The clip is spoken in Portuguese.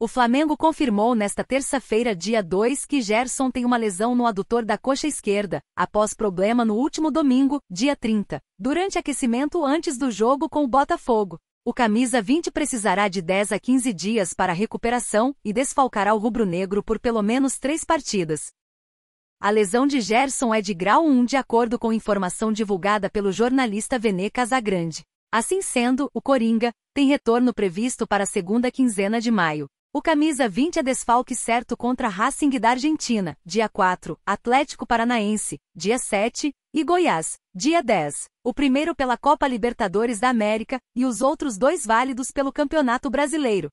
O Flamengo confirmou nesta terça-feira, dia 2, que Gerson tem uma lesão no adutor da coxa esquerda, após problema no último domingo, dia 30, durante aquecimento antes do jogo com o Botafogo. O camisa 20 precisará de 10 a 15 dias para recuperação e desfalcará o rubro-negro por pelo menos três partidas. A lesão de Gerson é de grau 1 de acordo com informação divulgada pelo jornalista Vene Casagrande. Assim sendo, o Coringa tem retorno previsto para a segunda quinzena de maio. O camisa 20 é desfalque certo contra Racing da Argentina, dia 4, Atlético Paranaense, dia 7, e Goiás, dia 10. O primeiro pela Copa Libertadores da América e os outros dois válidos pelo Campeonato Brasileiro,